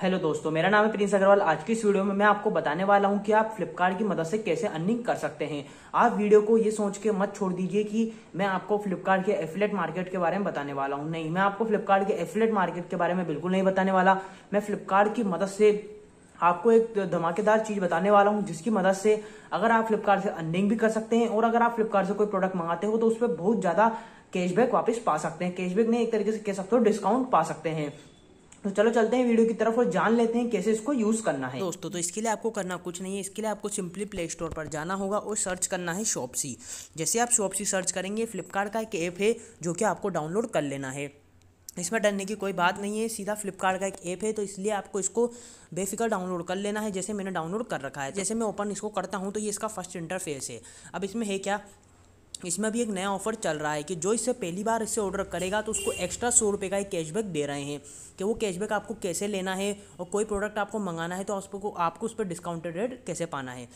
hello दोस्तों मेरा नाम है प्रिंस अग्रवाल आज की इस वीडियो में मैं आपको बताने वाला हूं कि आप फ्लिपकार्ट की मदद से कैसे अर्निंग कर सकते हैं आप वीडियो को ये सोच के मत छोड़ दीजिए कि मैं आपको फ्लिपकार्ट के एफिलेट मार्केट के बारे में बताने वाला हूं नहीं मैं आपको फ्लिपकार्ट के एफिलेट मार्केट के बारे में बिल्कुल नहीं बताने वाला मैं फ्लिपकार्ट की मदद से आपको एक धमाकेदार चीज बताने वाला हूं जिसकी मदद से अगर आप फ्लिपकार्ट से अर्निंग भी कर सकते हैं और अगर आप फ्लिपकार्ट से कोई प्रोडक्ट मंगाते हो तो उस पर बहुत ज्यादा कैशबैक वापस पा सकते हैं कैशबैक नहीं एक तरीके से कह सकते हो डिस्काउंट पा सकते हैं तो चलो चलते हैं वीडियो की तरफ और जान लेते हैं कैसे इसको यूज़ करना है दोस्तों तो इसके लिए आपको करना कुछ नहीं है इसके लिए आपको सिंपली प्ले स्टोर पर जाना होगा और सर्च करना है शॉपसी जैसे आप शॉपसी सर्च करेंगे फ्लिपकार्ट का एक ऐप है जो कि आपको डाउनलोड कर लेना है इसमें डरने की कोई बात नहीं है सीधा फ्लिपकार्ट का एक ऐप है तो इसलिए आपको इसको बेफिक्र डाउनलोड कर लेना है जैसे मैंने डाउनलोड कर रखा है जैसे मैं ओपन इसको करता हूँ तो ये इसका फर्स्ट इंटरफेस है अब इसमें है क्या इसमें अभी एक नया ऑफर चल रहा है कि जो इससे पहली बार इससे ऑर्डर करेगा तो उसको एक्स्ट्रा सौ रुपये का ही कैशबैक दे रहे हैं कि वो कैशबैक आपको कैसे लेना है और कोई प्रोडक्ट आपको मंगाना है तो आपको आपको उस पर डिस्काउंटेड रेट कैसे पाना है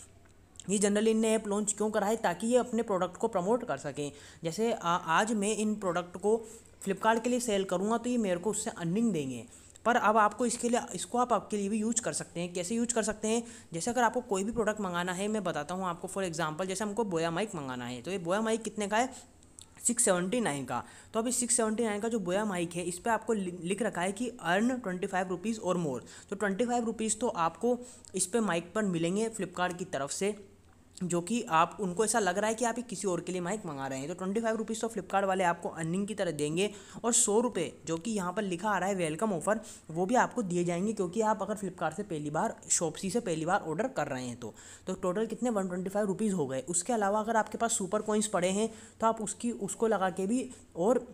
ये जनरली इनने ऐप लॉन्च क्यों करा है ताकि ये अपने प्रोडक्ट को प्रमोट कर सकें जैसे आ, आज मैं इन प्रोडक्ट को फ्लिपकार्ट के लिए सेल करूँगा तो ये मेरे को उससे अर्निंग देंगे पर अब आपको इसके लिए इसको आप आपके लिए भी यूज कर सकते हैं कैसे यूज कर सकते हैं जैसे अगर आपको कोई भी प्रोडक्ट मंगाना है मैं बताता हूँ आपको फॉर एग्जाम्पल जैसे हमको बोया माइक मंगाना है तो ये बोया माइक कितने का है सिक्स सेवेंटी नाइन का तो अभी सिक्स सेवेंटी नाइन का जो बोया माइक है इस पर आपको लिख रखा है कि अर्न ट्वेंटी फाइव रुपीज़ और मोर तो ट्वेंटी फाइव रुपीज़ तो आपको इस पर माइक पर मिलेंगे फ्लिपकार्ट की तरफ से जो कि आप उनको ऐसा लग रहा है कि आप किसी और के लिए माइक मंगा रहे हैं तो ट्वेंटी फाइव रुपीज़ तो फ्लिपकार्ट वाले आपको अर्निंग की तरह देंगे और सौ रुपये जो कि यहाँ पर लिखा आ रहा है वेलकम ऑफर वो भी आपको दिए जाएंगे क्योंकि आप अगर फ्लिपकार्ट से पहली बार शॉपसी से पहली बार ऑर्डर कर रहे हैं तो तो टोटल कितने वन ट्वेंटी फाइव रुपीज़ हो गए उसके अलावा अगर आपके पास सुपर कॉइन्स पड़े हैं तो आप उसकी उसको लगा के भी और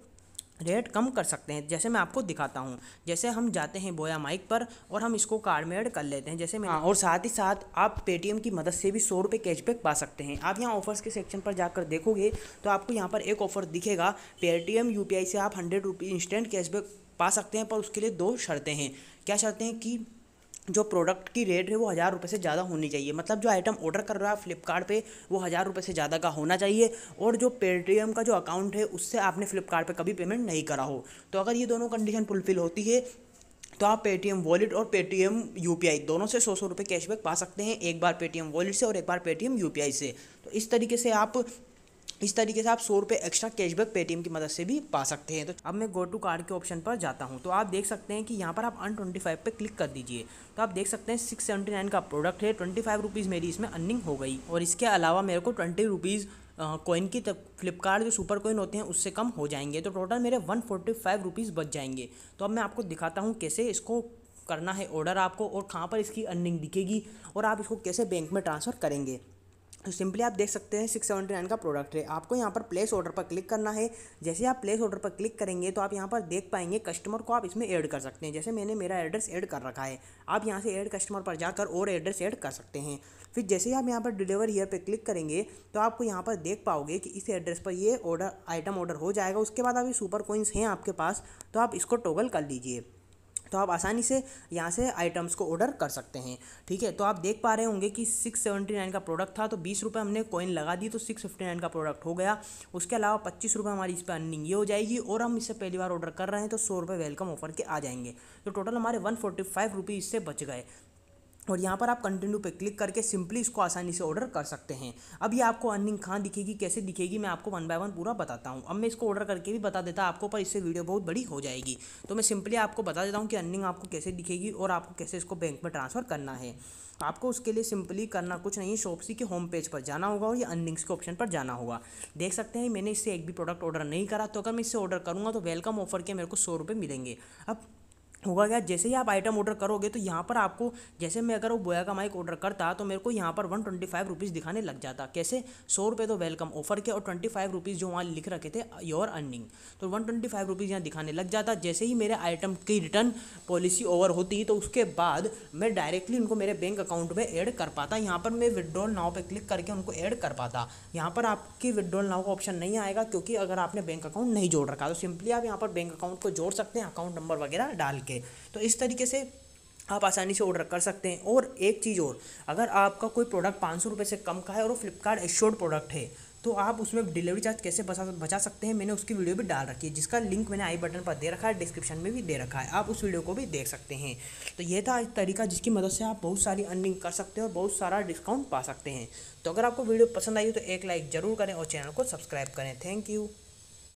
रेट कम कर सकते हैं जैसे मैं आपको दिखाता हूँ जैसे हम जाते हैं बोया माइक पर और हम इसको कार्ड में ऐड कर लेते हैं जैसे मैं हाँ, और साथ ही साथ आप पेटीएम की मदद से भी सौ रुपये कैशबैक पा सकते हैं आप यहाँ ऑफर्स के सेक्शन पर जाकर देखोगे तो आपको यहाँ पर एक ऑफर दिखेगा पेटीएम यू से आप हंड्रेड रुपी इंस्टेंट कैशबैक पा सकते हैं पर उसके लिए दो शर्तें हैं क्या शर्तें हैं कि जो प्रोडक्ट की रेट है वो हज़ार रुपये से ज़्यादा होनी चाहिए मतलब जो आइटम ऑर्डर कर रहा है फ्लिपकार्ट पे वो हज़ार रुपये से ज़्यादा का होना चाहिए और जो पेटीएम का जो अकाउंट है उससे आपने फ्लिपकार्ट पे कभी पेमेंट नहीं करा हो तो अगर ये दोनों कंडीशन फुलफिल होती है तो आप पेटीएम वॉलेट और पेटीएम यूपीआई दोनों से सौ सौ रुपये कैशबैक पा सकते हैं एक बार पेटीएम वॉलेट से और एक बार पेटीएम यूपीआई से तो इस तरीके से आप इस तरीके से आप सौ रुपये एक्स्ट्रा कैशबैक पेटीएम की मदद से भी पा सकते हैं तो अब मैं गो टू कार्ड के ऑप्शन पर जाता हूँ तो आप देख सकते हैं कि यहाँ पर आप अन ट्वेंटी फाइव पर क्लिक कर दीजिए तो आप देख सकते हैं सिक्स सेवेंटी नाइन का प्रोडक्ट है ट्वेंटी फाइव रुपीज़ मेरी इसमें अर्निंग हो गई और इसके अलावा मेरे को ट्वेंटी रुपीज़ कॉइन की तक फ्लिपकार्ट जो सुपर कॉइन होते हैं उससे कम हो जाएंगे तो टोटल मेरे वन फोर्टी फाइव रुपीज़ बच जाएंगे तो अब मैं आपको दिखाता हूँ कैसे इसको करना है ऑर्डर आपको और कहाँ पर इसकी अर्निंग दिखेगी और आप इसको कैसे बैंक में ट्रांसफ़र करेंगे तो सिंपली आप देख सकते हैं सिक्स सेवेंटी नाइन का प्रोडक्ट है आपको यहाँ पर प्लेस ऑर्डर पर क्लिक करना है जैसे आप प्लेस ऑर्डर पर क्लिक करेंगे तो आप यहाँ पर देख पाएंगे कस्टमर को आप इसमें ऐड कर सकते हैं जैसे मैंने मेरा एड्रेस ऐड कर रखा है आप यहाँ से ऐड कस्टमर पर जाकर और एड्रेस ऐड कर सकते हैं फिर जैसे ही आप यहाँ पर डिलीवर ईयर पर क्लिक करेंगे तो आपको यहाँ पर देख पाओगे कि इस एड्रेस पर ये ऑर्डर आइटम ऑर्डर हो जाएगा उसके बाद अभी सुपर कोइंस हैं आपके पास तो आप इसको टोगल कर लीजिए तो आप आसानी से यहाँ से आइटम्स को ऑर्डर कर सकते हैं ठीक है तो आप देख पा रहे होंगे कि सिक्स सेवेंटी नाइन का प्रोडक्ट था तो बीस रुपये हमने कॉइन लगा दी तो सिक्स फिफ्टी नाइन का प्रोडक्ट हो गया उसके अलावा पच्चीस रुपये हमारी इस पर अर्निंग ये हो जाएगी और हम इससे पहली बार ऑर्डर कर रहे हैं तो सौ रुपये वेलकम ऑफर के आ जाएंगे तो टोटल हमारे वन फोर्टी फाइव रुपीज़ इससे बच गए और यहाँ पर आप कंटिन्यू पे क्लिक करके सिंपली इसको आसानी से ऑर्डर कर सकते हैं अब ये आपको अर्निंग कहाँ दिखेगी कैसे दिखेगी मैं आपको वन बाय वन पूरा बताता हूँ अब मैं इसको ऑर्डर करके भी बता देता आपको पर इससे वीडियो बहुत बड़ी हो जाएगी तो मैं सिंपली आपको बता देता हूँ कि अर्निंग आपको कैसे दिखेगी और आपको कैसे इसको बैंक में ट्रांसफ़र करना है आपको उसके लिए सिंपली करना कुछ नहीं है शॉपसी के होम पेज पर जाना होगा और ये अर्निंग्स के ऑप्शन पर जाना होगा देख सकते हैं मैंने इससे एक भी प्रोडक्ट ऑर्डर नहीं करा तो अगर मैं इससे ऑर्डर करूँगा तो वेलकम ऑफर के मेरे को सौ रुपये मिलेंगे अब होगा क्या जैसे ही आप आइटम ऑर्डर करोगे तो यहाँ पर आपको जैसे मैं अगर वो बोया का माइक ऑर्डर करता तो मेरे को यहाँ पर वन ट्वेंटी फाइव रुपीज़ दिखाने लग जाता कैसे सौ रुपये तो वेलकम ऑफर के और ट्वेंटी फाइव रुपीज़ जो वहाँ लिख रखे थे योर अर्निंग तो वन ट्वेंटी फाइव रुपीज़ यहाँ दिखाने लग जाता जैसे ही मेरे आइटम की रिटर्न पॉलिसी ओवर होती तो उसके बाद मैं डायरेक्टली उनको मेरे बैंक अकाउंट में ऐड कर पाता यहाँ पर मैं विदड्रॉल नाव पर क्लिक करके उनको ऐड कर पाता यहाँ पर आपकी विदड्रॉल नाव का ऑप्शन नहीं आएगा क्योंकि अगर आपने बैंक अकाउंट नहीं जोड़ रखा तो सिंपली आप यहाँ पर बैंक अकाउंट को जोड़ सकते हैं अकाउंट नंबर वगैरह डाल के हैं तो इस तरीके से आप आसानी से ऑर्डर कर सकते हैं और एक चीज़ और अगर आपका कोई प्रोडक्ट पाँच सौ से कम का है और वो फ्लिपकार्ट एश्योर्ड प्रोडक्ट है तो आप उसमें डिलीवरी चार्ज कैसे बचा बचा सकते हैं मैंने उसकी वीडियो भी डाल रखी है जिसका लिंक मैंने आई बटन पर दे रखा है डिस्क्रिप्शन में भी दे रखा है आप उस वीडियो को भी देख सकते हैं तो यह था एक तरीका जिसकी मदद से आप बहुत सारी अर्निंग कर सकते हैं और बहुत सारा डिस्काउंट पा सकते हैं तो अगर आपको वीडियो पसंद आई तो एक लाइक ज़रूर करें और चैनल को सब्सक्राइब करें थैंक यू